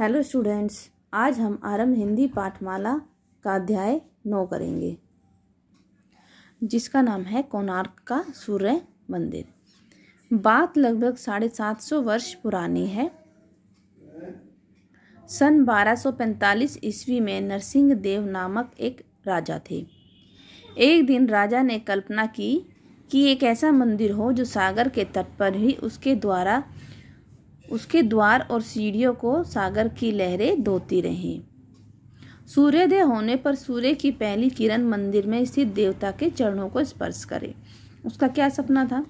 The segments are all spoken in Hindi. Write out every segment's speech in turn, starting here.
हेलो स्टूडेंट्स आज हम आरंभ हिंदी पाठमाला का अध्याय नौ करेंगे जिसका नाम है कोणार्क का सूर्य मंदिर बात लगभग साढ़े सात सौ वर्ष पुरानी है सन 1245 ईस्वी में नरसिंह देव नामक एक राजा थे एक दिन राजा ने कल्पना की कि एक ऐसा मंदिर हो जो सागर के तट पर ही उसके द्वारा उसके द्वार और सीढ़ियों को सागर की लहरें धोती रहीं सूर्योदय होने पर सूर्य की पहली किरण मंदिर में स्थित देवता के चरणों को स्पर्श करे उसका क्या सपना था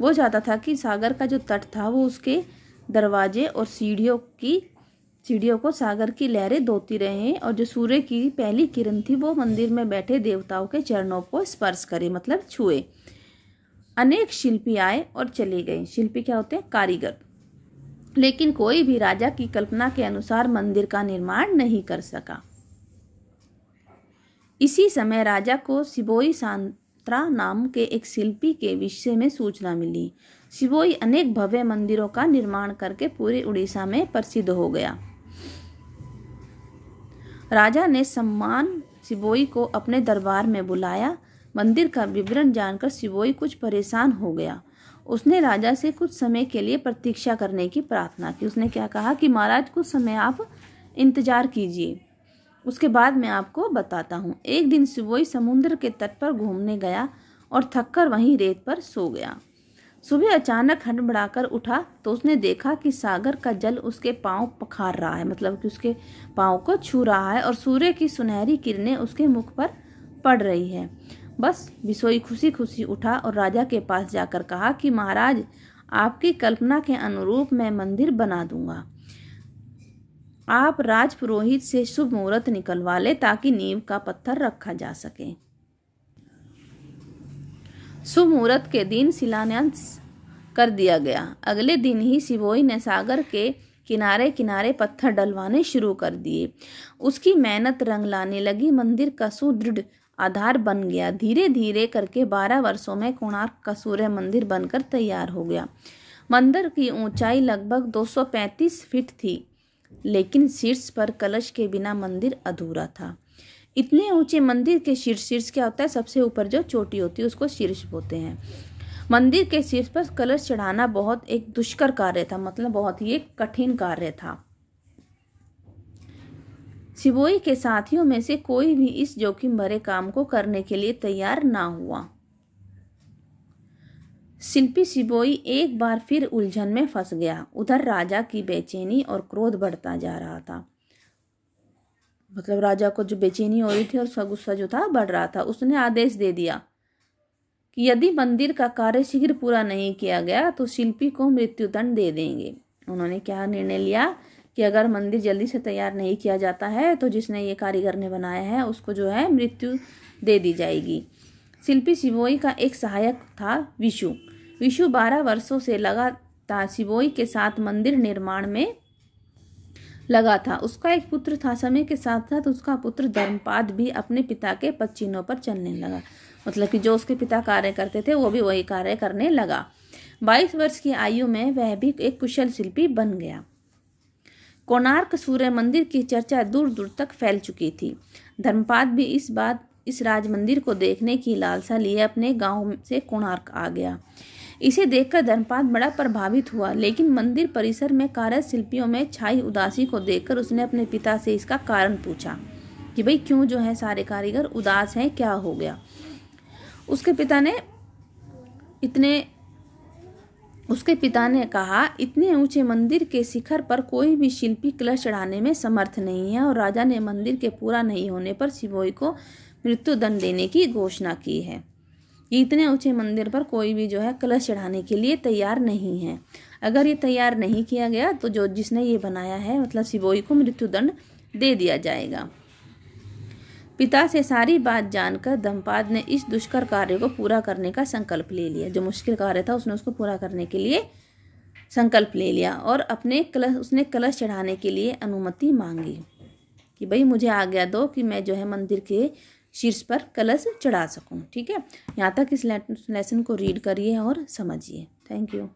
वो चाहता था कि सागर का जो तट था वो उसके दरवाजे और सीढ़ियों की सीढ़ियों को सागर की लहरें धोती रहें और जो सूर्य की पहली किरण थी वो मंदिर में बैठे देवताओं के चरणों को स्पर्श करे मतलब छुए अनेक शिल्पी आए और चले गए शिल्पी क्या होते हैं कारीगर लेकिन कोई भी राजा की कल्पना के अनुसार मंदिर का निर्माण नहीं कर सका इसी समय राजा को सिबोई सांत्रा नाम के एक शिल्पी के विषय में सूचना मिली सिबोई अनेक भव्य मंदिरों का निर्माण करके पूरे उड़ीसा में प्रसिद्ध हो गया राजा ने सम्मान सिबोई को अपने दरबार में बुलाया मंदिर का विवरण जानकर सिबोई कुछ परेशान हो गया उसने राजा से कुछ समय के लिए प्रतीक्षा करने की प्रार्थना की उसने क्या कहा कि महाराज कुछ समय आप इंतज़ार कीजिए उसके बाद मैं आपको बताता हूँ एक दिन सुबोई समुद्र के तट पर घूमने गया और थककर वहीं रेत पर सो गया सुबह अचानक हड़बड़ाकर उठा तो उसने देखा कि सागर का जल उसके पाँव पखार रहा है मतलब कि उसके पाँव को छू रहा है और सूर्य की सुनहरी किरणें उसके मुख पर पड़ रही है बस बिसोई खुशी खुशी उठा और राजा के पास जाकर कहा कि महाराज आपकी कल्पना के अनुरूप मैं मंदिर बना दूंगा आप राज पुरोहित से शुभ मुहूर्त निकलवा ले ताकि नींव का पत्थर रखा जा सके शुभ मुहूर्त के दिन शिलान्यास कर दिया गया अगले दिन ही शिवोई ने सागर के किनारे किनारे पत्थर डलवाने शुरू कर दिए उसकी मेहनत रंग लाने लगी मंदिर का सुदृढ़ आधार बन गया धीरे धीरे करके बारह वर्षों में कोणार्क का सूर्य मंदिर बनकर तैयार हो गया मंदिर की ऊंचाई लगभग 235 फीट थी लेकिन शीर्ष पर कलश के बिना मंदिर अधूरा था इतने ऊंचे मंदिर के शीर्ष शीर्ष क्या होता है सबसे ऊपर जो चोटी होती है उसको शीर्ष बोलते हैं मंदिर के शीर्ष पर कलश चढ़ाना बहुत एक दुष्कर कार्य था मतलब बहुत ही एक कठिन कार्य था सिबोई के साथियों में से कोई भी इस जोखिम भरे काम को करने के लिए तैयार ना हुआ शिल्पी सिबोई एक बार फिर उलझन में फंस गया उधर राजा की बेचैनी और क्रोध बढ़ता जा रहा था मतलब राजा को जो बेचैनी हो रही थी और उसका गुस्सा जो था बढ़ रहा था उसने आदेश दे दिया कि यदि मंदिर का कार्य शीघ्र पूरा नहीं किया गया तो शिल्पी को मृत्युदंड दे देंगे उन्होंने क्या निर्णय लिया कि अगर मंदिर जल्दी से तैयार नहीं किया जाता है तो जिसने ये कारीगर ने बनाया है उसको जो है मृत्यु दे दी जाएगी शिल्पी शिवोई का एक सहायक था विशु विशु बारह वर्षों से लगा था शिवोई के साथ मंदिर निर्माण में लगा था उसका एक पुत्र था समय के साथ साथ उसका पुत्र धर्मपाद भी अपने पिता के पच्चीनों पर चलने लगा मतलब कि जो उसके पिता कार्य करते थे वो भी वही कार्य करने लगा बाईस वर्ष की आयु में वह भी एक कुशल शिल्पी बन गया कोणार्क सूर्य मंदिर की चर्चा दूर दूर तक फैल चुकी थी धर्मपाद भी इस बात इस राज मंदिर को देखने की लालसा लिए अपने गांव से कोणार्क आ गया इसे देखकर धर्मपाद बड़ा प्रभावित हुआ लेकिन मंदिर परिसर में कार्यशिल्पियों में छाई उदासी को देखकर उसने अपने पिता से इसका कारण पूछा कि भाई क्यों जो है सारे कारीगर उदास हैं क्या हो गया उसके पिता ने इतने उसके पिता ने कहा इतने ऊंचे मंदिर के शिखर पर कोई भी शिल्पी कलश चढ़ाने में समर्थ नहीं है और राजा ने मंदिर के पूरा नहीं होने पर शिवोई को मृत्युदंड देने की घोषणा की है ये इतने ऊंचे मंदिर पर कोई भी जो है कलश चढ़ाने के लिए तैयार नहीं है अगर ये तैयार नहीं किया गया तो जो जिसने ये बनाया है मतलब शिवोई को मृत्युदंड दे दिया जाएगा पिता से सारी बात जानकर धमपाद ने इस दुष्कर कार्य को पूरा करने का संकल्प ले लिया जो मुश्किल कार्य था उसने उसको पूरा करने के लिए संकल्प ले लिया और अपने कलश उसने कलश चढ़ाने के लिए अनुमति मांगी कि भाई मुझे आज्ञा दो कि मैं जो है मंदिर के शीर्ष पर कलश चढ़ा सकूं ठीक है यहाँ तक इस लेसन को रीड करिए और समझिए थैंक यू